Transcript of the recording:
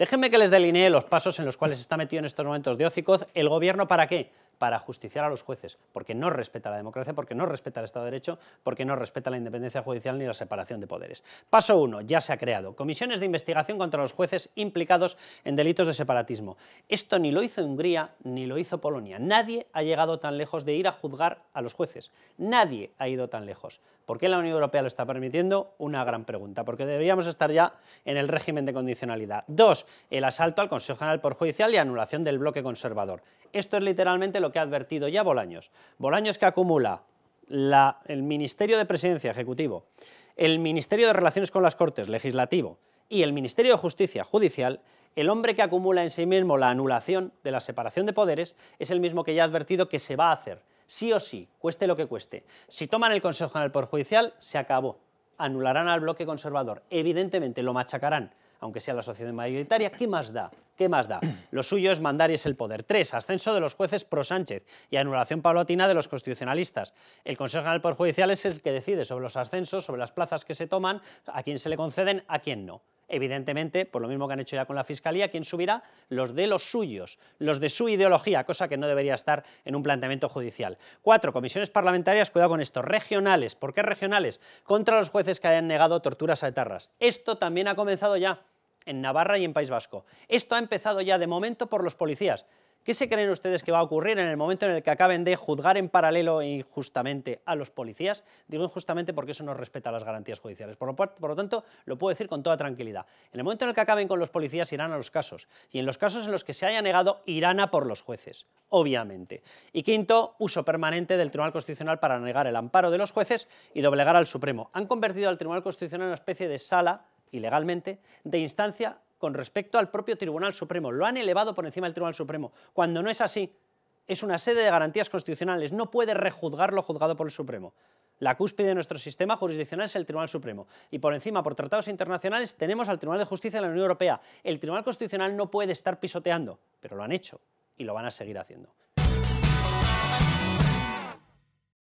Déjenme que les delinee los pasos en los cuales está metido en estos momentos Ocicoz el gobierno para qué? para justiciar a los jueces, porque no respeta la democracia, porque no respeta el Estado de Derecho, porque no respeta la independencia judicial ni la separación de poderes. Paso 1. Ya se ha creado. Comisiones de investigación contra los jueces implicados en delitos de separatismo. Esto ni lo hizo Hungría ni lo hizo Polonia. Nadie ha llegado tan lejos de ir a juzgar a los jueces. Nadie ha ido tan lejos. ¿Por qué la Unión Europea lo está permitiendo? Una gran pregunta, porque deberíamos estar ya en el régimen de condicionalidad. Dos, el asalto al Consejo General por Judicial y anulación del bloque conservador. Esto es literalmente lo que ha advertido ya Bolaños. Bolaños que acumula el Ministerio de Presidencia Ejecutivo, el Ministerio de Relaciones con las Cortes Legislativo y el Ministerio de Justicia Judicial, el hombre que acumula en sí mismo la anulación de la separación de poderes es el mismo que ya ha advertido que se va a hacer, sí o sí, cueste lo que cueste. Si toman el Consejo en el Poder Judicial, se acabó. Anularán al bloque conservador. Evidentemente lo machacarán aunque sea la sociedad mayoritaria, ¿qué más da? ¿Qué más da? Lo suyo es mandar y es el poder. Tres, ascenso de los jueces pro Sánchez y anulación paulatina de los constitucionalistas. El Consejo General por Poder Judicial es el que decide sobre los ascensos, sobre las plazas que se toman, a quién se le conceden, a quién no evidentemente, por lo mismo que han hecho ya con la Fiscalía, ¿quién subirá? Los de los suyos, los de su ideología, cosa que no debería estar en un planteamiento judicial. Cuatro, comisiones parlamentarias, cuidado con esto, regionales. ¿Por qué regionales? Contra los jueces que hayan negado torturas a etarras. Esto también ha comenzado ya en Navarra y en País Vasco. Esto ha empezado ya de momento por los policías. ¿Qué se creen ustedes que va a ocurrir en el momento en el que acaben de juzgar en paralelo e injustamente a los policías? Digo injustamente porque eso no respeta las garantías judiciales. Por lo, tanto, lo puedo decir con toda tranquilidad. En el momento en el que acaben con los policías irán a los casos. Y en los casos en los que se haya negado irán a por los jueces, obviamente. Y quinto, uso permanente del Tribunal Constitucional para negar el amparo de los jueces y doblegar al Supremo. Han convertido al Tribunal Constitucional en una especie de sala ilegalmente, de instancia con respecto al propio Tribunal Supremo. Lo han elevado por encima del Tribunal Supremo. Cuando no es así, es una sede de garantías constitucionales. No puede rejuzgar lo juzgado por el Supremo. La cúspide de nuestro sistema jurisdiccional es el Tribunal Supremo. Y por encima, por tratados internacionales, tenemos al Tribunal de Justicia de la Unión Europea. El Tribunal Constitucional no puede estar pisoteando, pero lo han hecho y lo van a seguir haciendo.